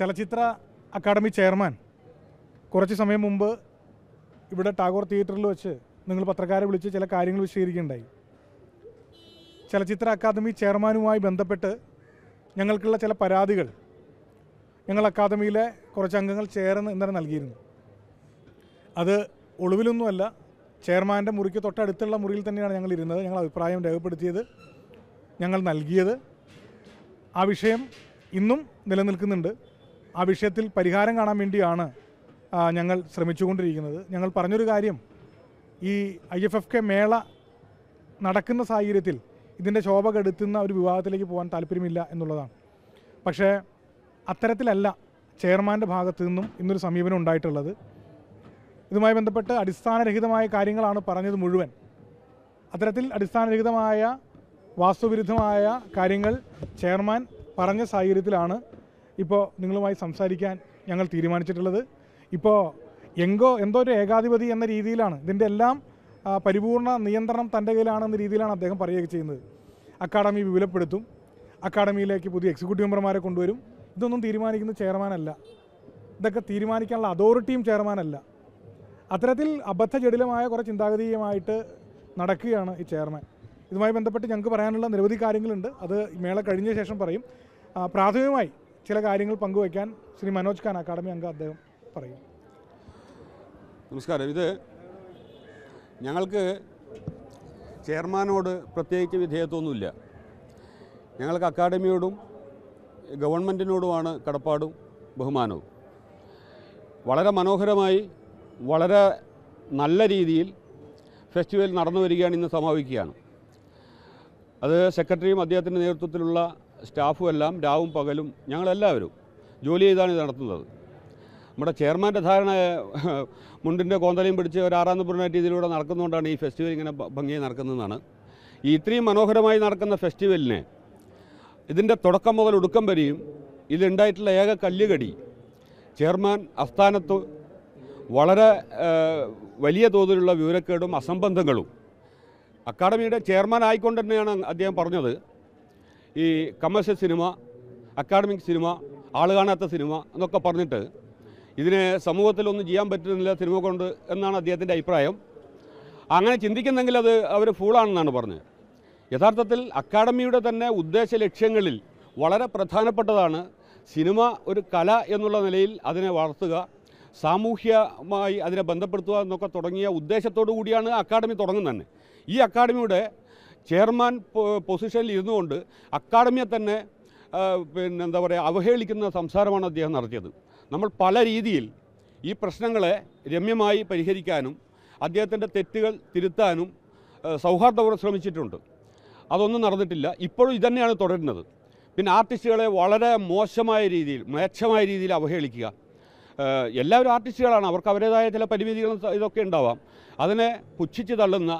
ചലച്ചിത്ര academy chairman കുറച്ച് സമയം മുമ്പ് ഇവിടെ ടാഗോർ തിയേറ്ററിൽ വെച്ച് നിങ്ങൾ പത്രക്കാരെ വിളിച്ച് ചില കാര്യങ്ങൾ വിശദീകരിക്കുകയുണ്ടായി ചലച്ചിത്ര അക്കാദമി ചെയർമാനുമായി ബന്ധപ്പെട്ട് ഞങ്ങൾക്കുള്ള ചില പരാതികൾ ഞങ്ങൾ അക്കാദമിയിലെ കുറച്ച് അംഗങ്ങൾ ചേർന്ന് ഇന്നലെ നൽകിയിരുന്നു അത് ഒളിവിലൊന്നുമല്ല ചെയർമാൻ്റെ മുറിക്ക് തൊട്ടടുത്തുള്ള മുറിയിൽ തന്നെയാണ് ഞങ്ങൾ ഇരുന്നത് ഞങ്ങൾ അഭിപ്രായം രേഖപ്പെടുത്തിയത് ഞങ്ങൾ നൽകിയത് ആ വിഷയം ഇന്നും നിലനിൽക്കുന്നുണ്ട് ആ വിഷയത്തിൽ പരിഹാരം കാണാൻ വേണ്ടിയാണ് ഞങ്ങൾ ശ്രമിച്ചുകൊണ്ടിരിക്കുന്നത് ഞങ്ങൾ പറഞ്ഞൊരു കാര്യം ഈ ഐ എഫ് എഫ് കെ മേള നടക്കുന്ന സാഹചര്യത്തിൽ ഇതിൻ്റെ ശോഭ കെടുത്തുന്ന ഒരു വിവാഹത്തിലേക്ക് പോകാൻ താല്പര്യമില്ല എന്നുള്ളതാണ് പക്ഷേ അത്തരത്തിലല്ല ചെയർമാൻ്റെ ഭാഗത്തു നിന്നും ഇന്നൊരു സമീപനം ഉണ്ടായിട്ടുള്ളത് ഇതുമായി ബന്ധപ്പെട്ട് അടിസ്ഥാനരഹിതമായ കാര്യങ്ങളാണ് പറഞ്ഞത് മുഴുവൻ അത്തരത്തിൽ അടിസ്ഥാനരഹിതമായ വാസ്തുവിരുദ്ധമായ കാര്യങ്ങൾ ചെയർമാൻ പറഞ്ഞ സാഹചര്യത്തിലാണ് ഇപ്പോൾ നിങ്ങളുമായി സംസാരിക്കാൻ ഞങ്ങൾ തീരുമാനിച്ചിട്ടുള്ളത് ഇപ്പോൾ എങ്കോ എന്തോ ഒരു ഏകാധിപതി എന്ന രീതിയിലാണ് ഇതിൻ്റെ എല്ലാം പരിപൂർണ നിയന്ത്രണം തൻ്റെ കയ്യിലാണെന്ന രീതിയിലാണ് അദ്ദേഹം പറയുകയൊക്കെ ചെയ്യുന്നത് അക്കാഡമി വിപുലപ്പെടുത്തും അക്കാഡമിയിലേക്ക് പുതിയ എക്സിക്യൂട്ടീവ് മെമ്പർമാരെ കൊണ്ടുവരും ഇതൊന്നും തീരുമാനിക്കുന്ന ചെയർമാനല്ല ഇതൊക്കെ തീരുമാനിക്കാനുള്ള അതോറിറ്റിയും ചെയർമാനല്ല അത്തരത്തിൽ അബദ്ധജടിലമായ കുറേ ചിന്താഗതിയുമായിട്ട് നടക്കുകയാണ് ഈ ചെയർമാൻ ഇതുമായി ബന്ധപ്പെട്ട് ഞങ്ങൾക്ക് പറയാനുള്ള നിരവധി കാര്യങ്ങളുണ്ട് അത് മേള കഴിഞ്ഞ ശേഷം പറയും പ്രാഥമികമായി ചില കാര്യങ്ങൾ പങ്കുവയ്ക്കാൻ ശ്രീ മനോജ് ഖാൻ അക്കാദമി അംഗം അദ്ദേഹം പറയും നമസ്കാരം ഇത് ഞങ്ങൾക്ക് ചെയർമാനോട് പ്രത്യേകിച്ച് വിധേയത്വമൊന്നുമില്ല ഞങ്ങൾക്ക് അക്കാഡമിയോടും ഗവൺമെൻറ്റിനോടുമാണ് കടപ്പാടും ബഹുമാനവും വളരെ മനോഹരമായി വളരെ നല്ല രീതിയിൽ ഫെസ്റ്റിവൽ നടന്നു വരികയാണ് ഇന്ന് സമാപിക്കുകയാണ് അത് സെക്രട്ടറിയും അദ്ദേഹത്തിൻ്റെ നേതൃത്വത്തിലുള്ള സ്റ്റാഫും എല്ലാം രാവും പകലും ഞങ്ങളെല്ലാവരും ജോലി ചെയ്താണ് ഇത് നടത്തുന്നത് നമ്മുടെ ചെയർമാൻ്റെ ധാരണ മുണ്ടിൻ്റെ കോന്തലയും പിടിച്ച് ഒരു ആറാന്തപുരം രീതിയിലൂടെ നടക്കുന്നതുകൊണ്ടാണ് ഈ ഫെസ്റ്റിവൽ ഇങ്ങനെ ഭംഗിയായി നടക്കുന്നതെന്നാണ് ഈ ഇത്രയും മനോഹരമായി നടക്കുന്ന ഫെസ്റ്റിവലിനെ ഇതിൻ്റെ തുടക്കം മുതൽ ഒടുക്കം വരെയും ഇതിലുണ്ടായിട്ടുള്ള ഏക കല്ലുകടി ചെയർമാൻ ആസ്ഥാനത്ത് വളരെ വലിയ തോതിലുള്ള വിവരക്കേടും അസംബന്ധങ്ങളും അക്കാഡമിയുടെ ചെയർമാൻ ആയിക്കൊണ്ട് തന്നെയാണ് അദ്ദേഹം പറഞ്ഞത് ഈ കമേഴ്ഷ്യൽ സിനിമ അക്കാഡമിക് സിനിമ ആൾ കാണാത്ത സിനിമ എന്നൊക്കെ പറഞ്ഞിട്ട് സമൂഹത്തിൽ സമൂഹത്തിലൊന്നും ചെയ്യാൻ പറ്റുന്നില്ല സിനിമ കൊണ്ട് എന്നാണ് അദ്ദേഹത്തിൻ്റെ അഭിപ്രായം അങ്ങനെ ചിന്തിക്കുന്നെങ്കിൽ അത് അവർ ഫൂളാണെന്നാണ് പറഞ്ഞത് യഥാർത്ഥത്തിൽ അക്കാഡമിയുടെ തന്നെ ഉദ്ദേശ ലക്ഷ്യങ്ങളിൽ വളരെ പ്രധാനപ്പെട്ടതാണ് സിനിമ ഒരു കല എന്നുള്ള നിലയിൽ അതിനെ വളർത്തുക സാമൂഹ്യമായി അതിനെ ബന്ധപ്പെടുത്തുക എന്നൊക്കെ തുടങ്ങിയ ഉദ്ദേശത്തോടു കൂടിയാണ് അക്കാഡമി തുടങ്ങുന്നത് ഈ അക്കാഡമിയുടെ ചെയർമാൻ പൊസിഷനിൽ ഇരുന്നുകൊണ്ട് അക്കാഡമിയെ തന്നെ പിന്നെ എന്താ പറയുക അവഹേളിക്കുന്ന സംസാരമാണ് അദ്ദേഹം നടത്തിയത് നമ്മൾ പല രീതിയിൽ ഈ പ്രശ്നങ്ങളെ രമ്യമായി പരിഹരിക്കാനും അദ്ദേഹത്തിൻ്റെ തെറ്റുകൾ തിരുത്താനും സൗഹാർദ്ദപൂർവ്വം ശ്രമിച്ചിട്ടുണ്ട് അതൊന്നും നടന്നിട്ടില്ല ഇപ്പോഴും ഇതന്നെയാണ് തുടരുന്നത് പിന്നെ ആർട്ടിസ്റ്റുകളെ വളരെ മോശമായ രീതിയിൽ മേക്ഷമായ രീതിയിൽ അവഹേളിക്കുക എല്ലാവരും ആർട്ടിസ്റ്റുകളാണ് അവർക്ക് അവരുടേതായ ചില പരിമിതികളും ഇതൊക്കെ ഉണ്ടാവാം അതിനെ പുച്ഛിച്ച് തള്ളുന്ന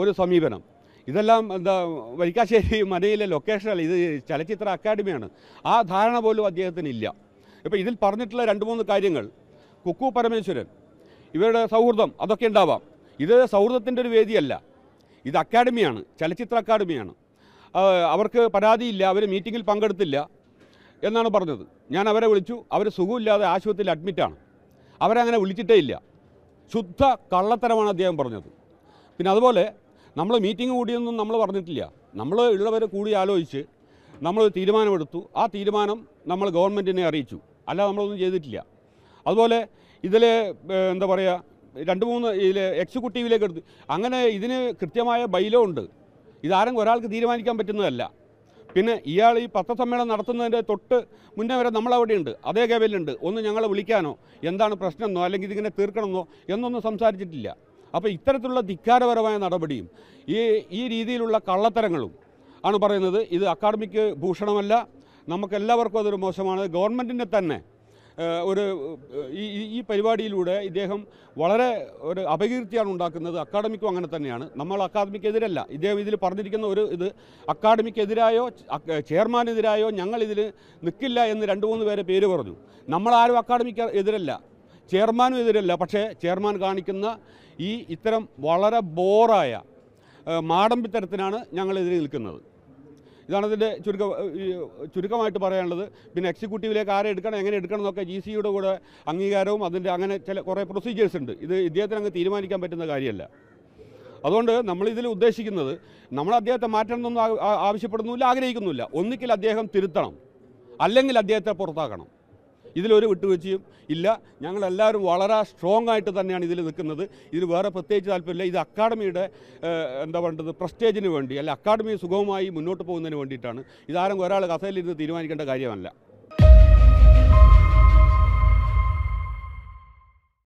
ഒരു സമീപനം ഇതെല്ലാം എന്താ വരിക്കാശ്ശേരി മനയിലെ ലൊക്കേഷനല്ല ഇത് ചലച്ചിത്ര അക്കാദമിയാണ് ആ ധാരണ പോലും അദ്ദേഹത്തിന് ഇല്ല ഇപ്പോൾ ഇതിൽ പറഞ്ഞിട്ടുള്ള രണ്ട് മൂന്ന് കാര്യങ്ങൾ കുക്കു പരമേശ്വരൻ ഇവരുടെ സൗഹൃദം അതൊക്കെ ഉണ്ടാവാം ഇത് സൗഹൃദത്തിൻ്റെ ഒരു വേദിയല്ല ഇത് അക്കാഡമിയാണ് ചലച്ചിത്ര അക്കാഡമിയാണ് അവർക്ക് പരാതിയില്ല അവർ മീറ്റിങ്ങിൽ പങ്കെടുത്തില്ല എന്നാണ് പറഞ്ഞത് ഞാൻ അവരെ വിളിച്ചു അവർ സുഖമില്ലാതെ ആശുപത്രിയിൽ അഡ്മിറ്റാണ് അവരങ്ങനെ വിളിച്ചിട്ടേ ഇല്ല ശുദ്ധ കള്ളത്തരമാണ് അദ്ദേഹം പറഞ്ഞത് പിന്നെ അതുപോലെ നമ്മൾ മീറ്റിംഗ് കൂടിയൊന്നും നമ്മൾ പറഞ്ഞിട്ടില്ല നമ്മൾ ഉള്ളവരെ കൂടി ആലോചിച്ച് നമ്മൾ തീരുമാനമെടുത്തു ആ തീരുമാനം നമ്മൾ ഗവൺമെൻറ്റിനെ അറിയിച്ചു അല്ല നമ്മളൊന്നും ചെയ്തിട്ടില്ല അതുപോലെ ഇതിൽ എന്താ പറയുക രണ്ട് മൂന്ന് ഇതിൽ എക്സിക്യൂട്ടീവിലേക്ക് എടുത്ത് അങ്ങനെ ഇതിന് കൃത്യമായ ബൈലോ ഉണ്ട് ഇതാരും ഒരാൾക്ക് തീരുമാനിക്കാൻ പറ്റുന്നതല്ല പിന്നെ ഇയാൾ ഈ പത്രസമ്മേളനം നടത്തുന്നതിൻ്റെ തൊട്ട് മുന്നേ വരെ നമ്മളവിടെയുണ്ട് അതേ കേവലുണ്ട് ഒന്ന് ഞങ്ങളെ വിളിക്കാനോ എന്താണ് പ്രശ്നമെന്നോ അല്ലെങ്കിൽ ഇതിങ്ങനെ തീർക്കണമെന്നോ എന്നൊന്നും സംസാരിച്ചിട്ടില്ല അപ്പോൾ ഇത്തരത്തിലുള്ള ധിക്കാരപരമായ നടപടിയും ഈ ഈ രീതിയിലുള്ള കള്ളത്തരങ്ങളും ആണ് പറയുന്നത് ഇത് അക്കാഡമിക് ഭൂഷണമല്ല നമുക്കെല്ലാവർക്കും അതൊരു മോശമാണ് ഗവൺമെൻറ്റിൻ്റെ തന്നെ ഒരു ഈ ഈ പരിപാടിയിലൂടെ ഇദ്ദേഹം വളരെ ഒരു അപകീർത്തിയാണ് ഉണ്ടാക്കുന്നത് അക്കാഡമിക്കും അങ്ങനെ തന്നെയാണ് നമ്മൾ അക്കാദമിക്കെതിരല്ല ഇദ്ദേഹം ഇതിൽ പറഞ്ഞിരിക്കുന്ന ഒരു ഇത് അക്കാഡമിക്കെതിരായോ ചെയർമാനെതിരായോ ഞങ്ങൾ നിൽക്കില്ല എന്ന് രണ്ട് മൂന്ന് പേരെ പേര് പറഞ്ഞു നമ്മളാരും അക്കാഡമിക്ക് എതിരല്ല ചെയർമാനും എതിരല്ല പക്ഷേ ചെയർമാൻ കാണിക്കുന്ന ഈ ഇത്തരം വളരെ ബോറായ മാടമ്പിത്തരത്തിനാണ് ഞങ്ങളെതിരെ നിൽക്കുന്നത് ഇതാണ് ഇതിൻ്റെ ചുരുക്ക ചുരുക്കമായിട്ട് പറയാനുള്ളത് പിന്നെ എക്സിക്യൂട്ടീവിലേക്ക് ആരെ എടുക്കണം എങ്ങനെ എടുക്കണം എന്നൊക്കെ ജി സിയുടെ e കൂടെ അംഗീകാരവും അതിൻ്റെ അങ്ങനെ ചില കുറേ പ്രൊസീജിയേഴ്സ് ഉണ്ട് ഇത് ഇദ്ദേഹത്തിന് അങ്ങ് തീരുമാനിക്കാൻ പറ്റുന്ന കാര്യമല്ല അതുകൊണ്ട് നമ്മളിതിൽ ഉദ്ദേശിക്കുന്നത് നമ്മൾ അദ്ദേഹത്തെ മാറ്റണമെന്നൊന്നും ആവശ്യപ്പെടുന്നില്ല ആഗ്രഹിക്കുന്നില്ല ഒന്നിക്കിൽ അദ്ദേഹം തിരുത്തണം അല്ലെങ്കിൽ അദ്ദേഹത്തെ പുറത്താക്കണം ഇതിലൊരു വിട്ടുവീഴ്ചയും ഇല്ല ഞങ്ങളെല്ലാവരും വളരെ സ്ട്രോങ് ആയിട്ട് തന്നെയാണ് ഇതിൽ നിൽക്കുന്നത് ഇതിൽ വേറെ പ്രത്യേകിച്ച് താല്പര്യമില്ല ഇത് അക്കാഡമിയുടെ എന്താ പറയുന്നത് പ്രസ്റ്റേജിന് വേണ്ടി അല്ല അക്കാഡമി സുഗമമായി മുന്നോട്ട് പോകുന്നതിന് വേണ്ടിയിട്ടാണ് ഇതാരും ഒരാൾ കഥയിലിരുന്ന് തീരുമാനിക്കേണ്ട കാര്യമല്ല